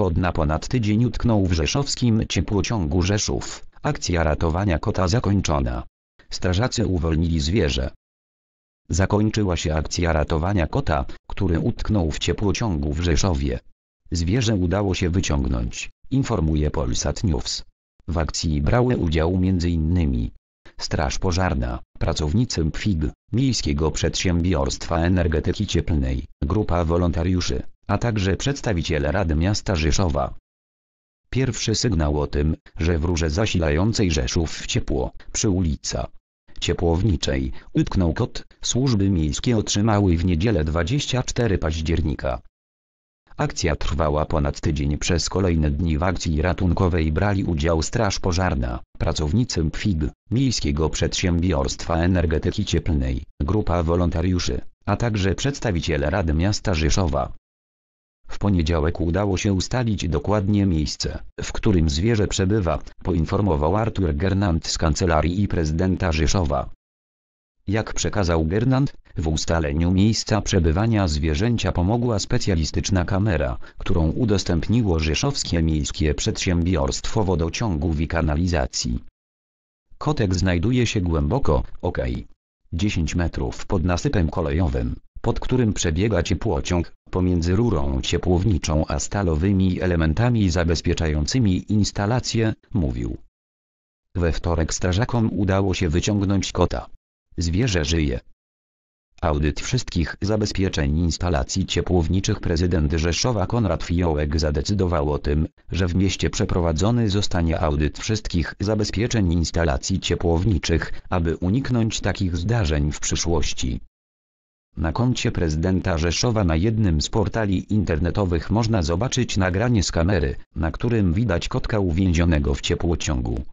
Kodna ponad tydzień utknął w rzeszowskim ciepłociągu Rzeszów. Akcja ratowania kota zakończona. Strażacy uwolnili zwierzę. Zakończyła się akcja ratowania kota, który utknął w ciepłociągu w Rzeszowie. Zwierzę udało się wyciągnąć, informuje Polsat News. W akcji brały udział m.in. Straż Pożarna, pracownicy PFIG, Miejskiego Przedsiębiorstwa Energetyki Cieplnej, grupa wolontariuszy, a także przedstawiciele Rady Miasta Rzeszowa. Pierwszy sygnał o tym, że w rurze zasilającej Rzeszów w ciepło, przy ulica Ciepłowniczej, utknął kot, służby miejskie otrzymały w niedzielę 24 października. Akcja trwała ponad tydzień przez kolejne dni w akcji ratunkowej brali udział Straż Pożarna, pracownicy PFIG, Miejskiego Przedsiębiorstwa Energetyki Cieplnej, grupa wolontariuszy, a także przedstawiciele Rady Miasta Rzeszowa. W poniedziałek udało się ustalić dokładnie miejsce, w którym zwierzę przebywa, poinformował Artur Gernand z Kancelarii Prezydenta Rzeszowa. Jak przekazał Gernand, w ustaleniu miejsca przebywania zwierzęcia pomogła specjalistyczna kamera, którą udostępniło Rzeszowskie Miejskie Przedsiębiorstwo Wodociągów i Kanalizacji. Kotek znajduje się głęboko, ok. 10 metrów pod nasypem kolejowym, pod którym przebiega ciepłociąg, pomiędzy rurą ciepłowniczą a stalowymi elementami zabezpieczającymi instalację, mówił. We wtorek strażakom udało się wyciągnąć kota. Zwierzę żyje. Audyt wszystkich zabezpieczeń instalacji ciepłowniczych prezydent Rzeszowa Konrad Fiołek zadecydował o tym, że w mieście przeprowadzony zostanie audyt wszystkich zabezpieczeń instalacji ciepłowniczych, aby uniknąć takich zdarzeń w przyszłości. Na koncie prezydenta Rzeszowa na jednym z portali internetowych można zobaczyć nagranie z kamery, na którym widać kotka uwięzionego w ciepłociągu.